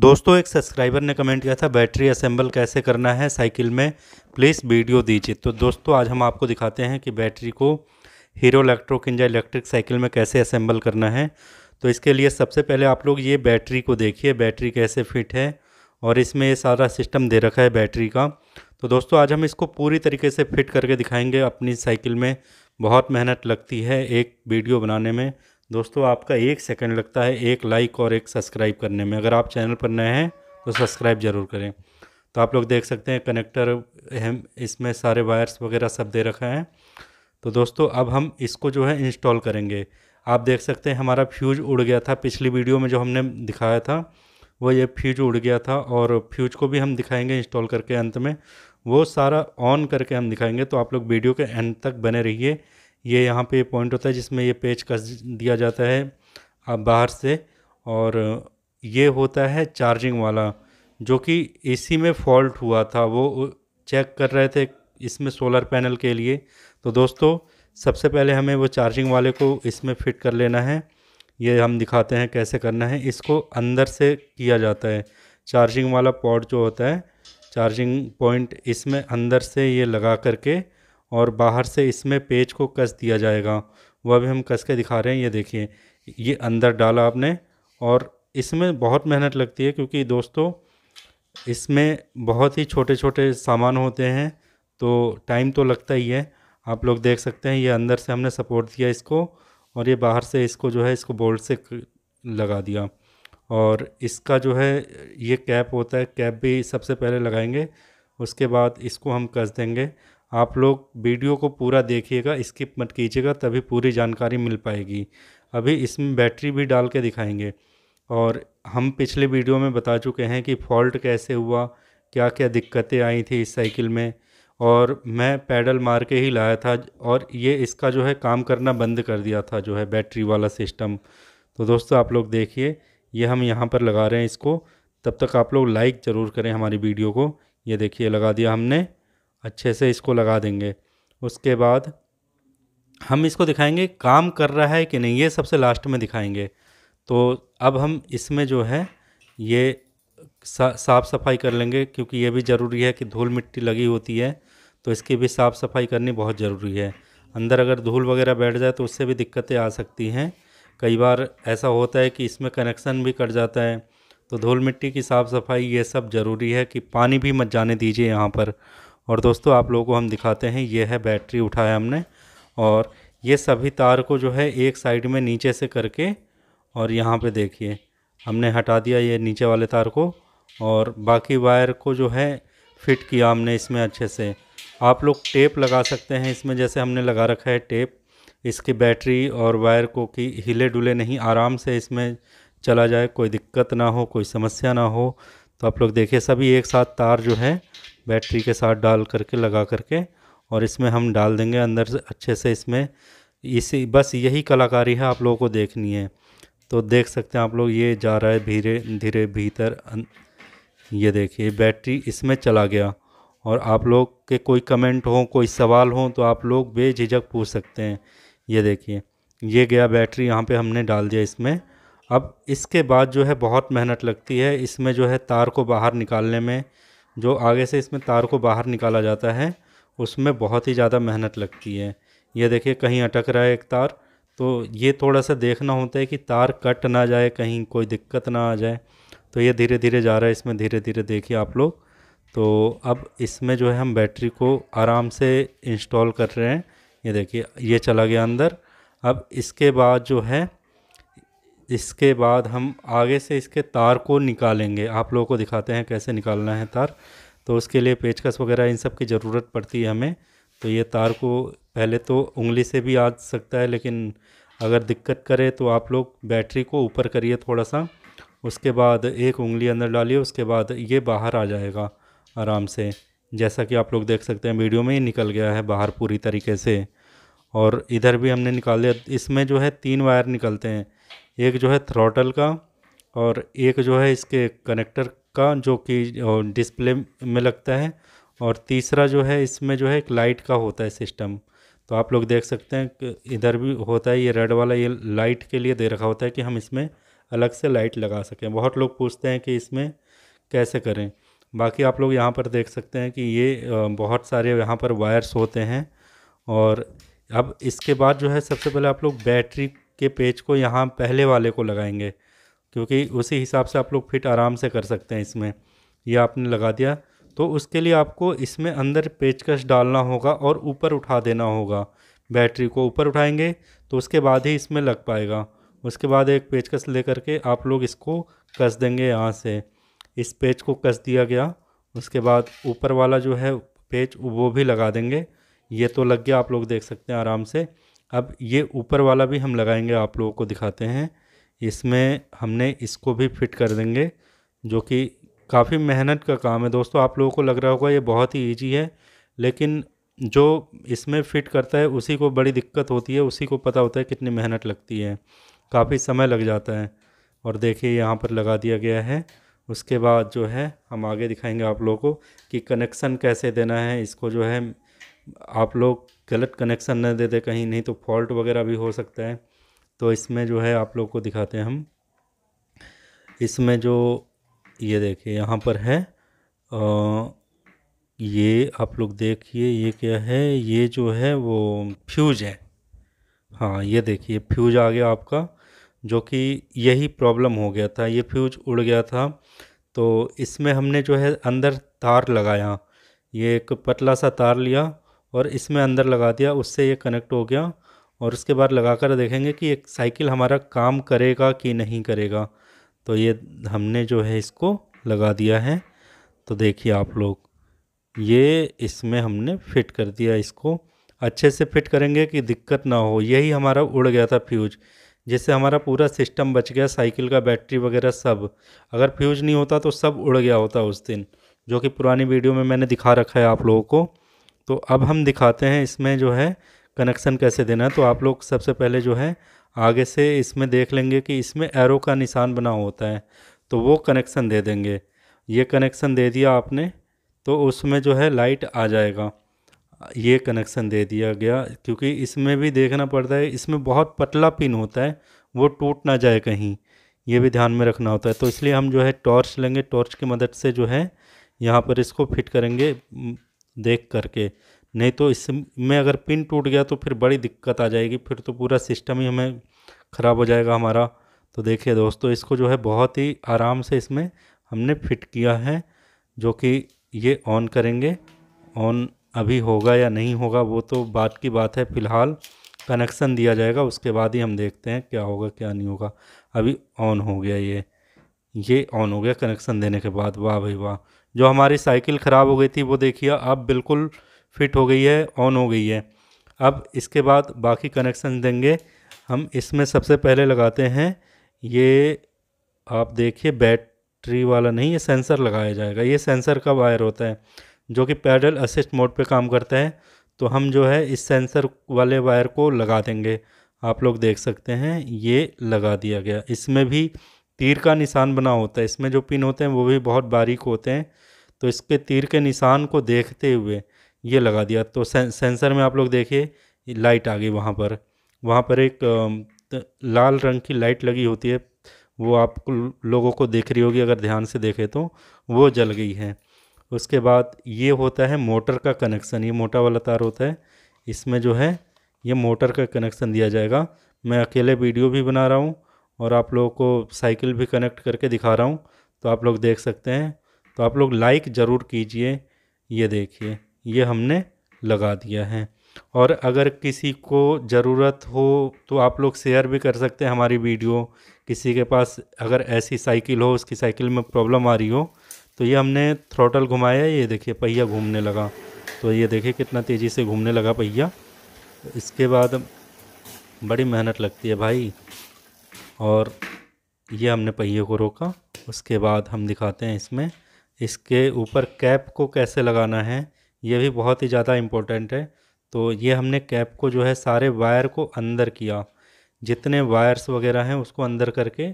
दोस्तों एक सब्सक्राइबर ने कमेंट किया था बैटरी असेंबल कैसे करना है साइकिल में प्लीज़ वीडियो दीजिए तो दोस्तों आज हम आपको दिखाते हैं कि बैटरी को Hero Lectro Kinza electric cycle में कैसे असेंबल करना है तो इसके लिए सबसे पहले आप लोग ये बैटरी को देखिए बैटरी कैसे फिट है और इसमें ये सारा सिस्टम दे रखा है बैटरी का तो दोस्तों आज हम इसको पूरी तरीके से फिट करके दिखाएंगे अपनी साइकिल में बहुत मेहनत लगती है एक वीडियो बनाने में दोस्तों आपका एक सेकंड लगता है एक लाइक और एक सब्सक्राइब करने में अगर आप चैनल पर नए हैं तो सब्सक्राइब ज़रूर करें तो आप लोग देख सकते हैं कनेक्टर हम इसमें सारे वायर्स वगैरह सब दे रखा है तो दोस्तों अब हम इसको जो है इंस्टॉल करेंगे आप देख सकते हैं हमारा फ्यूज उड़ गया था पिछली वीडियो में जो हमने दिखाया था वो ये फ्यूज उड़ गया था और फ्यूज को भी हम दिखाएंगे इंस्टॉल करके अंत में वो सारा ऑन करके हम दिखाएंगे तो आप लोग वीडियो के एंड तक बने रहिए ये यहाँ पे पॉइंट होता है जिसमें ये पेच कस दिया जाता है आप बाहर से और ये होता है चार्जिंग वाला जो कि एसी में फॉल्ट हुआ था वो चेक कर रहे थे इसमें सोलर पैनल के लिए तो दोस्तों सबसे पहले हमें वो चार्जिंग वाले को इसमें फिट कर लेना है ये हम दिखाते हैं कैसे करना है इसको अंदर से किया जाता है चार्जिंग वाला पॉड जो होता है चार्जिंग पॉइंट इसमें अंदर से ये लगा करके और बाहर से इसमें पेज को कस दिया जाएगा वह भी हम कस के दिखा रहे हैं ये देखिए ये अंदर डाला आपने और इसमें बहुत मेहनत लगती है क्योंकि दोस्तों इसमें बहुत ही छोटे छोटे सामान होते हैं तो टाइम तो लगता ही है आप लोग देख सकते हैं ये अंदर से हमने सपोर्ट दिया इसको और ये बाहर से इसको जो है इसको बोल्ट से लगा दिया और इसका जो है ये कैप होता है कैप भी सबसे पहले लगाएंगे उसके बाद इसको हम कस देंगे आप लोग वीडियो को पूरा देखिएगा स्किप मत कीजिएगा तभी पूरी जानकारी मिल पाएगी अभी इसमें बैटरी भी डाल के दिखाएंगे और हम पिछले वीडियो में बता चुके हैं कि फॉल्ट कैसे हुआ क्या क्या दिक्कतें आई थी इस साइकिल में और मैं पैडल मार के ही लाया था और ये इसका जो है काम करना बंद कर दिया था जो है बैटरी वाला सिस्टम तो दोस्तों आप लोग देखिए ये हम यहाँ पर लगा रहे हैं इसको तब तक आप लोग लाइक ज़रूर करें हमारी वीडियो को ये देखिए लगा दिया हमने अच्छे से इसको लगा देंगे उसके बाद हम इसको दिखाएंगे काम कर रहा है कि नहीं ये सबसे लास्ट में दिखाएंगे तो अब हम इसमें जो है ये सा, साफ़ सफाई कर लेंगे क्योंकि ये भी ज़रूरी है कि धूल मिट्टी लगी होती है तो इसकी भी साफ़ सफाई करनी बहुत ज़रूरी है अंदर अगर धूल वगैरह बैठ जाए तो उससे भी दिक्कतें आ सकती हैं कई बार ऐसा होता है कि इसमें कनेक्शन भी कट जाता है तो धूल मिट्टी की साफ़ सफाई ये सब ज़रूरी है कि पानी भी मत जाने दीजिए यहाँ पर और दोस्तों आप लोगों को हम दिखाते हैं ये है बैटरी उठाया हमने और ये सभी तार को जो है एक साइड में नीचे से करके और यहाँ पे देखिए हमने हटा दिया ये नीचे वाले तार को और बाकी वायर को जो है फिट किया हमने इसमें अच्छे से आप लोग टेप लगा सकते हैं इसमें जैसे हमने लगा रखा है टेप इसकी बैटरी और वायर को कि हिले डुले नहीं आराम से इसमें चला जाए कोई दिक्कत ना हो कोई समस्या ना हो तो आप लोग देखिए सभी एक साथ तार जो है बैटरी के साथ डाल करके लगा करके और इसमें हम डाल देंगे अंदर से अच्छे से इसमें इसी बस यही कलाकारी है आप लोगों को देखनी है तो देख सकते हैं आप लोग ये जा रहा है धीरे धीरे भीतर अं, ये देखिए बैटरी इसमें चला गया और आप लोग के कोई कमेंट हो कोई सवाल हो तो आप लोग बेझिझक पूछ सकते हैं ये देखिए ये गया बैटरी यहाँ पे हमने डाल दिया इसमें अब इसके बाद जो है बहुत मेहनत लगती है इसमें जो है तार को बाहर निकालने में जो आगे से इसमें तार को बाहर निकाला जाता है उसमें बहुत ही ज़्यादा मेहनत लगती है ये देखिए कहीं अटक रहा है एक तार तो ये थोड़ा सा देखना होता है कि तार कट ना जाए कहीं कोई दिक्कत ना आ जाए तो ये धीरे धीरे जा रहा है इसमें धीरे धीरे देखिए आप लोग तो अब इसमें जो है हम बैटरी को आराम से इंस्टॉल कर रहे हैं ये देखिए ये चला गया अंदर अब इसके बाद जो है इसके बाद हम आगे से इसके तार को निकालेंगे आप लोगों को दिखाते हैं कैसे निकालना है तार तो उसके लिए पेचकस वगैरह इन सब की ज़रूरत पड़ती है हमें तो ये तार को पहले तो उंगली से भी आ सकता है लेकिन अगर दिक्कत करे तो आप लोग बैटरी को ऊपर करिए थोड़ा सा उसके बाद एक उंगली अंदर डालिए उसके बाद ये बाहर आ जाएगा आराम से जैसा कि आप लोग देख सकते हैं वीडियो में ही निकल गया है बाहर पूरी तरीके से और इधर भी हमने निकाल दिया इसमें जो है तीन वायर निकलते हैं एक जो है थ्रॉटल का और एक जो है इसके कनेक्टर का जो कि डिस्प्ले में लगता है और तीसरा जो है इसमें जो है एक लाइट का होता है सिस्टम तो आप लोग देख सकते हैं कि इधर भी होता है ये रेड वाला ये लाइट के लिए दे रखा होता है कि हम इसमें अलग से लाइट लगा सकें बहुत लोग पूछते हैं कि इसमें कैसे करें बाकी आप लोग यहाँ पर देख सकते हैं कि ये बहुत सारे यहाँ पर वायर्स होते हैं और अब इसके बाद जो है सबसे पहले आप लोग बैटरी के पेज को यहाँ पहले वाले को लगाएंगे क्योंकि उसी हिसाब से आप लोग फिट आराम से कर सकते हैं इसमें ये आपने लगा दिया तो उसके लिए आपको इसमें अंदर पेचकश डालना होगा और ऊपर उठा देना होगा बैटरी को ऊपर उठाएंगे तो उसके बाद ही इसमें लग पाएगा उसके बाद एक पेचकस लेकर के आप लोग इसको कस देंगे यहाँ से इस पेज को कस दिया गया उसके बाद ऊपर वाला जो है पेज वो भी लगा देंगे ये तो लग गया आप लोग देख सकते हैं आराम से अब ये ऊपर वाला भी हम लगाएंगे आप लोगों को दिखाते हैं इसमें हमने इसको भी फिट कर देंगे जो कि काफ़ी मेहनत का काम है दोस्तों आप लोगों को लग रहा होगा ये बहुत ही ईजी है लेकिन जो इसमें फिट करता है उसी को बड़ी दिक्कत होती है उसी को पता होता है कितनी मेहनत लगती है काफ़ी समय लग जाता है और देखिए यहाँ पर लगा दिया गया है उसके बाद जो है हम आगे दिखाएंगे आप लोगों को कि कनेक्शन कैसे देना है इसको जो है आप लोग गलत कनेक्शन न दे दे कहीं नहीं तो फॉल्ट वगैरह भी हो सकता है तो इसमें जो है आप लोग को दिखाते हैं हम इसमें जो ये देखिए यहाँ पर है आ, ये आप लोग देखिए ये क्या है ये जो है वो फ्यूज है हाँ ये देखिए फ्यूज आ गया आपका जो कि यही प्रॉब्लम हो गया था ये फ्यूज उड़ गया था तो इसमें हमने जो है अंदर तार लगाया ये एक पतला सा तार लिया और इसमें अंदर लगा दिया उससे ये कनेक्ट हो गया और उसके बाद लगा कर देखेंगे कि एक साइकिल हमारा काम करेगा कि नहीं करेगा तो ये हमने जो है इसको लगा दिया है तो देखिए आप लोग ये इसमें हमने फिट कर दिया इसको अच्छे से फिट करेंगे कि दिक्कत ना हो यही हमारा उड़ गया था फ्यूज जिससे हमारा पूरा सिस्टम बच गया साइकिल का बैटरी वगैरह सब अगर फ्यूज नहीं होता तो सब उड़ गया होता उस दिन जो कि पुरानी वीडियो में मैंने दिखा रखा है आप लोगों को तो अब हम दिखाते हैं इसमें जो है कनेक्शन कैसे देना है तो आप लोग सबसे पहले जो है आगे से इसमें देख लेंगे कि इसमें एरो का निशान बना होता है तो वो कनेक्शन दे देंगे ये कनेक्शन दे दिया आपने तो उसमें जो है लाइट आ जाएगा ये कनेक्शन दे दिया गया क्योंकि इसमें भी देखना पड़ता है इसमें बहुत पतला पिन होता है वो टूट ना जाए कहीं ये भी ध्यान में रखना होता है तो इसलिए हम जो है टॉर्च लेंगे टॉर्च की मदद से जो है यहाँ पर इसको फिट करेंगे देख करके नहीं तो इसमें अगर पिन टूट गया तो फिर बड़ी दिक्कत आ जाएगी फिर तो पूरा सिस्टम ही हमें ख़राब हो जाएगा हमारा तो देखिए दोस्तों इसको जो है बहुत ही आराम से इसमें हमने फिट किया है जो कि ये ऑन करेंगे ऑन अभी होगा या नहीं होगा वो तो बात की बात है फ़िलहाल कनेक्शन दिया जाएगा उसके बाद ही हम देखते हैं क्या होगा क्या नहीं होगा अभी ऑन हो गया ये ये ऑन हो गया कनेक्शन देने के बाद वाह भाई वाह जो हमारी साइकिल ख़राब हो गई थी वो देखिए अब बिल्कुल फिट हो गई है ऑन हो गई है अब इसके बाद बाकी कनेक्शन देंगे हम इसमें सबसे पहले लगाते हैं ये आप देखिए बैटरी वाला नहीं ये सेंसर लगाया जाएगा ये सेंसर का वायर होता है जो कि पैडल असिस्ट मोड पे काम करता है तो हम जो है इस सेंसर वाले वायर को लगा देंगे आप लोग देख सकते हैं ये लगा दिया गया इसमें भी तीर का निशान बना होता है इसमें जो पिन होते हैं वो भी बहुत बारीक होते हैं तो इसके तीर के निशान को देखते हुए ये लगा दिया तो सेंसर में आप लोग देखिए लाइट आ गई वहाँ पर वहाँ पर एक लाल रंग की लाइट लगी होती है वो आप लोगों को देख रही होगी अगर ध्यान से देखें तो वो जल गई है उसके बाद ये होता है मोटर का कनेक्शन ये मोटा वाला तार होता है इसमें जो है ये मोटर का कनेक्शन दिया जाएगा मैं अकेले वीडियो भी बना रहा हूँ और आप लोगों को साइकिल भी कनेक्ट करके दिखा रहा हूँ तो आप लोग देख सकते हैं तो आप लोग लाइक ज़रूर कीजिए ये देखिए ये हमने लगा दिया है और अगर किसी को ज़रूरत हो तो आप लोग शेयर भी कर सकते हैं हमारी वीडियो किसी के पास अगर ऐसी साइकिल हो उसकी साइकिल में प्रॉब्लम आ रही हो तो ये हमने थ्रोटल घुमाया ये देखिए पहिया घूमने लगा तो ये देखिए कितना तेज़ी से घूमने लगा पहिया इसके बाद बड़ी मेहनत लगती है भाई और ये हमने पहिए को रोका उसके बाद हम दिखाते हैं इसमें इसके ऊपर कैप को कैसे लगाना है ये भी बहुत ही ज़्यादा इम्पोर्टेंट है तो ये हमने कैप को जो है सारे वायर को अंदर किया जितने वायर्स वगैरह हैं उसको अंदर करके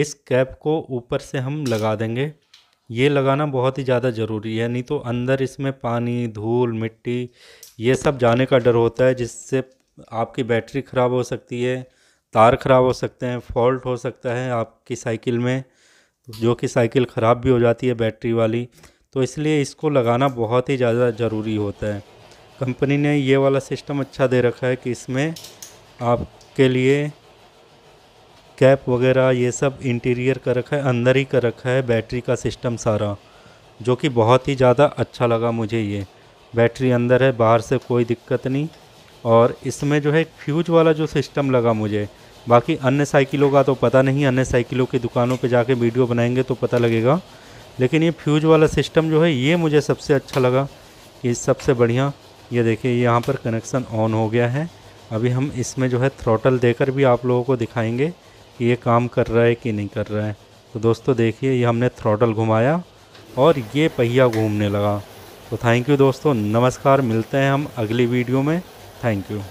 इस कैप को ऊपर से हम लगा देंगे ये लगाना बहुत ही ज़्यादा ज़रूरी है नहीं तो अंदर इसमें पानी धूल मिट्टी ये सब जाने का डर होता है जिससे आपकी बैटरी ख़राब हो सकती है तार ख़राब हो सकते हैं फॉल्ट हो सकता है आपकी साइकिल में जो कि साइकिल ख़राब भी हो जाती है बैटरी वाली तो इसलिए इसको लगाना बहुत ही ज़्यादा ज़रूरी होता है कंपनी ने ये वाला सिस्टम अच्छा दे रखा है कि इसमें आपके लिए कैप वगैरह ये सब इंटीरियर कर रखा है अंदर ही कर रखा है बैटरी का सिस्टम सारा जो कि बहुत ही ज़्यादा अच्छा लगा मुझे ये बैटरी अंदर है बाहर से कोई दिक्कत नहीं और इसमें जो है फ्यूज वाला जो सिस्टम लगा मुझे बाकी अन्य साइकिलों का तो पता नहीं अन्य साइकिलों की दुकानों पे जाके वीडियो बनाएंगे तो पता लगेगा लेकिन ये फ्यूज वाला सिस्टम जो है ये मुझे सबसे अच्छा लगा ये सबसे बढ़िया ये देखिए यहाँ पर कनेक्शन ऑन हो गया है अभी हम इसमें जो है थ्रोटल देकर भी आप लोगों को दिखाएंगे कि ये काम कर रहा है कि नहीं कर रहा है तो दोस्तों देखिए ये हमने थ्रोटल घुमाया और ये पहिया घूमने लगा तो थैंक यू दोस्तों नमस्कार मिलते हैं हम अगली वीडियो में थैंक यू